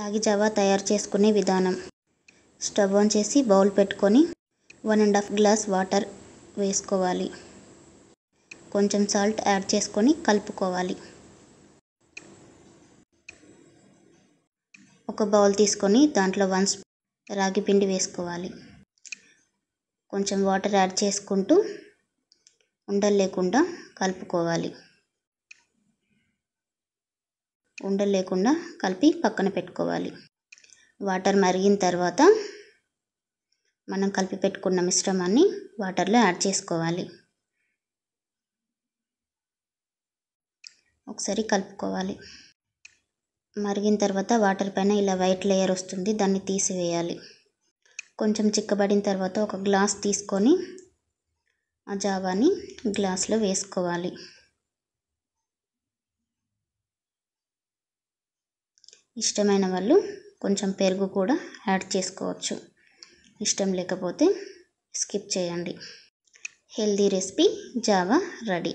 రాగి జావా తయారు చేసుకునే విధానం స్టవ్ ఆన్ చేసి బౌల్ పెట్టుకొని one and half glass water వేసుకోవాలి కొంచెం సాల్ట్ యాడ్ చేసుకొని కలుపుకోవాలి ఒక బౌల్ తీసుకొని దాంట్లో వన్ రాగి పిండి వేసుకోవాలి కొంచెం వాటర్ యాడ్ చేసుకుంటూ ఉండలు లేకుండా కలుపుకోవాలి ఉండలు లేకుండా కలిపి పక్కన పెట్టుకోవాలి వాటర్ మరిగిన తర్వాత మనం కలిపి పెట్టుకున్న మిశ్రమాన్ని వాటర్లో యాడ్ చేసుకోవాలి ఒకసారి కలుపుకోవాలి మరిగిన తర్వాత వాటర్ పైన ఇలా వైట్ లేయర్ వస్తుంది దాన్ని తీసివేయాలి కొంచెం చిక్కబడిన తర్వాత ఒక గ్లాస్ తీసుకొని ఆ జావాని గ్లాస్లో వేసుకోవాలి ఇష్టమైన వాళ్ళు కొంచెం పెరుగు కూడా యాడ్ చేసుకోవచ్చు ఇష్టం లేకపోతే స్కిప్ చేయండి హెల్దీ రెసిపీ జావా రెడీ